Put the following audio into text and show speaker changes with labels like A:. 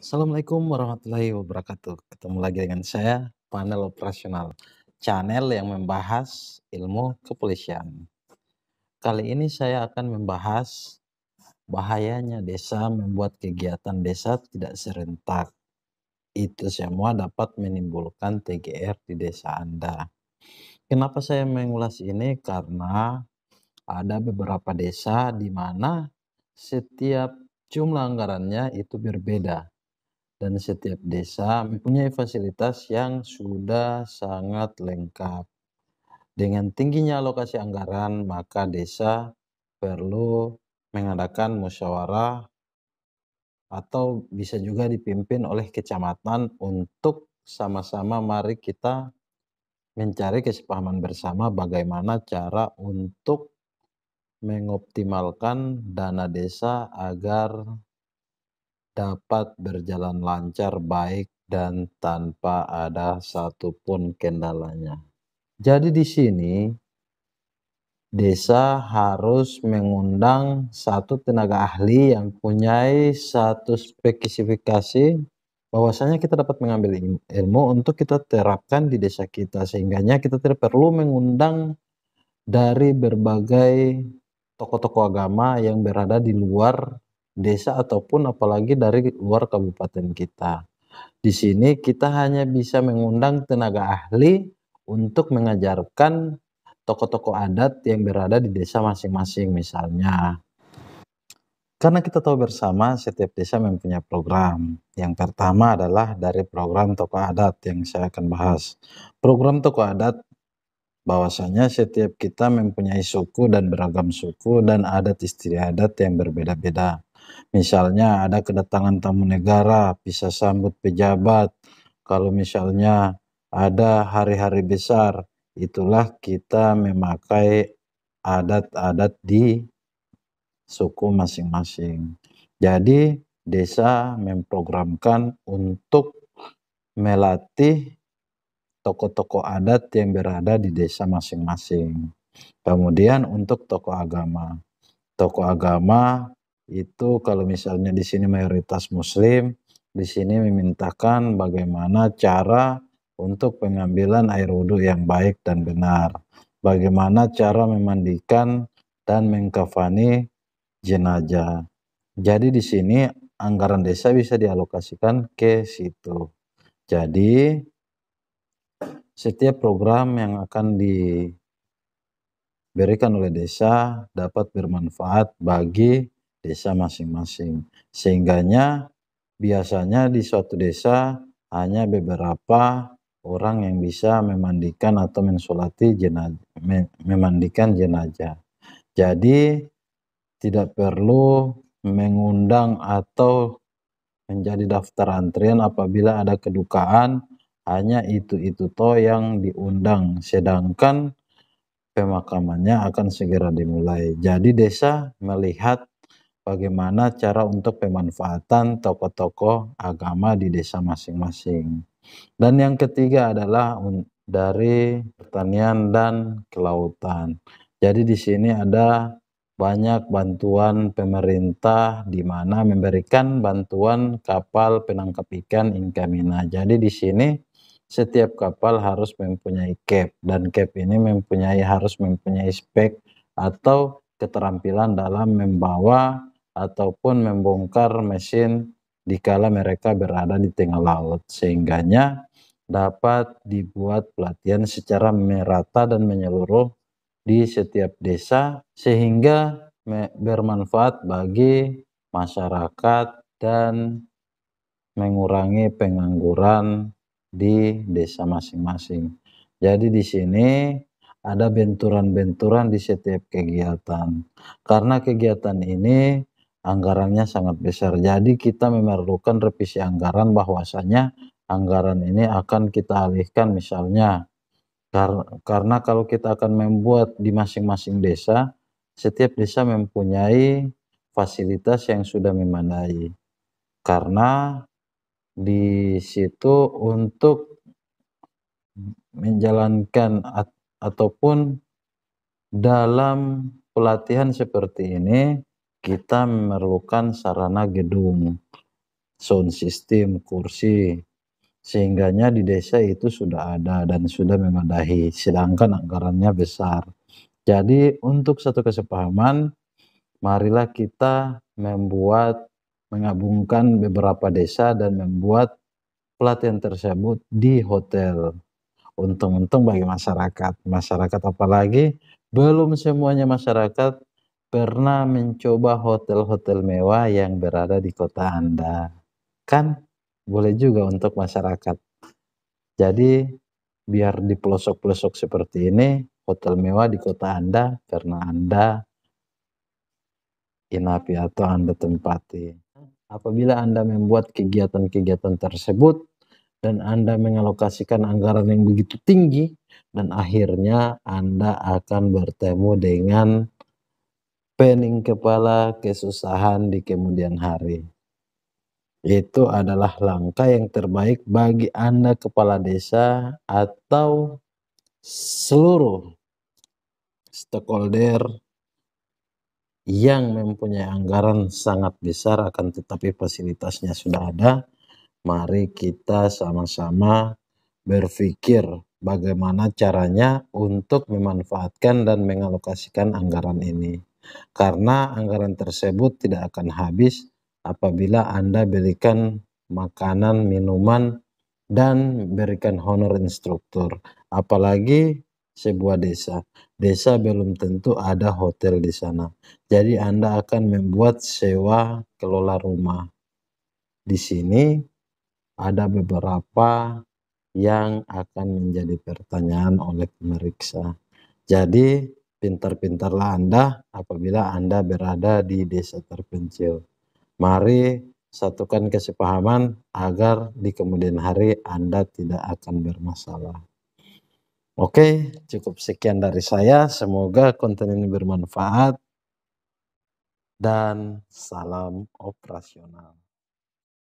A: Assalamualaikum warahmatullahi wabarakatuh. Ketemu lagi dengan saya, panel operasional channel yang membahas ilmu kepolisian. Kali ini saya akan membahas bahayanya desa membuat kegiatan desa tidak serentak. Itu semua dapat menimbulkan TGR di desa Anda. Kenapa saya mengulas ini? Karena ada beberapa desa di mana setiap jumlah anggarannya itu berbeda dan setiap desa mempunyai fasilitas yang sudah sangat lengkap. Dengan tingginya alokasi anggaran, maka desa perlu mengadakan musyawarah atau bisa juga dipimpin oleh kecamatan untuk sama-sama mari kita mencari kesepahaman bersama bagaimana cara untuk mengoptimalkan dana desa agar dapat berjalan lancar, baik, dan tanpa ada satupun kendalanya. Jadi di sini desa harus mengundang satu tenaga ahli yang punya satu spesifikasi bahwasanya kita dapat mengambil ilmu untuk kita terapkan di desa kita sehingganya kita tidak perlu mengundang dari berbagai tokoh-tokoh agama yang berada di luar desa ataupun apalagi dari luar kabupaten kita. Di sini kita hanya bisa mengundang tenaga ahli untuk mengajarkan tokoh-tokoh adat yang berada di desa masing-masing misalnya. Karena kita tahu bersama setiap desa mempunyai program. Yang pertama adalah dari program tokoh adat yang saya akan bahas. Program tokoh adat bahwasanya setiap kita mempunyai suku dan beragam suku dan adat istiadat yang berbeda-beda. Misalnya ada kedatangan tamu negara, bisa sambut pejabat. Kalau misalnya ada hari-hari besar, itulah kita memakai adat-adat di suku masing-masing. Jadi desa memprogramkan untuk melatih toko-toko adat yang berada di desa masing-masing. Kemudian untuk toko agama. Tokoh agama itu kalau misalnya di sini mayoritas muslim, di sini memintakan bagaimana cara untuk pengambilan air wudhu yang baik dan benar. Bagaimana cara memandikan dan mengkafani jenazah. Jadi di sini anggaran desa bisa dialokasikan ke situ. Jadi setiap program yang akan diberikan oleh desa dapat bermanfaat bagi desa masing-masing. Sehingganya biasanya di suatu desa hanya beberapa orang yang bisa memandikan atau mensolati jenazah, memandikan jenazah. Jadi tidak perlu mengundang atau menjadi daftar antrian apabila ada kedukaan hanya itu-itu toh yang diundang sedangkan pemakamannya akan segera dimulai. Jadi desa melihat bagaimana cara untuk pemanfaatan tokoh-tokoh agama di desa masing-masing. Dan yang ketiga adalah dari pertanian dan kelautan. Jadi di sini ada banyak bantuan pemerintah di mana memberikan bantuan kapal penangkap ikan Inkamina. Jadi di sini setiap kapal harus mempunyai cap dan cap ini mempunyai harus mempunyai spek atau keterampilan dalam membawa ataupun membongkar mesin dikala mereka berada di tengah laut sehingganya dapat dibuat pelatihan secara merata dan menyeluruh di setiap desa sehingga bermanfaat bagi masyarakat dan mengurangi pengangguran di desa masing-masing. Jadi di sini ada benturan-benturan di setiap kegiatan. Karena kegiatan ini anggarannya sangat besar. Jadi kita memerlukan revisi anggaran bahwasanya anggaran ini akan kita alihkan misalnya kar karena kalau kita akan membuat di masing-masing desa setiap desa mempunyai fasilitas yang sudah memadai. Karena di situ untuk menjalankan at ataupun dalam pelatihan seperti ini kita memerlukan sarana gedung, sound system, kursi, sehingganya di desa itu sudah ada dan sudah memadahi, sedangkan anggarannya besar. Jadi untuk satu kesepahaman, marilah kita membuat, mengabungkan beberapa desa dan membuat pelatihan tersebut di hotel. Untung-untung bagi masyarakat. Masyarakat apalagi, belum semuanya masyarakat pernah mencoba hotel-hotel mewah yang berada di kota Anda? Kan boleh juga untuk masyarakat. Jadi biar di pelosok-pelosok seperti ini, hotel mewah di kota Anda karena Anda inapi atau Anda tempati. Apabila Anda membuat kegiatan-kegiatan tersebut dan Anda mengalokasikan anggaran yang begitu tinggi dan akhirnya Anda akan bertemu dengan pening kepala, kesusahan di kemudian hari. Itu adalah langkah yang terbaik bagi Anda kepala desa atau seluruh stakeholder yang mempunyai anggaran sangat besar akan tetapi fasilitasnya sudah ada. Mari kita sama-sama berpikir bagaimana caranya untuk memanfaatkan dan mengalokasikan anggaran ini karena anggaran tersebut tidak akan habis apabila Anda berikan makanan, minuman, dan berikan honor instruktur. Apalagi sebuah desa. Desa belum tentu ada hotel di sana. Jadi Anda akan membuat sewa kelola rumah. Di sini ada beberapa yang akan menjadi pertanyaan oleh pemeriksa. Jadi pintar-pintarlah Anda apabila Anda berada di desa terpencil. Mari satukan kesepahaman agar di kemudian hari Anda tidak akan bermasalah. Oke, cukup sekian dari saya. Semoga konten ini bermanfaat. Dan salam operasional.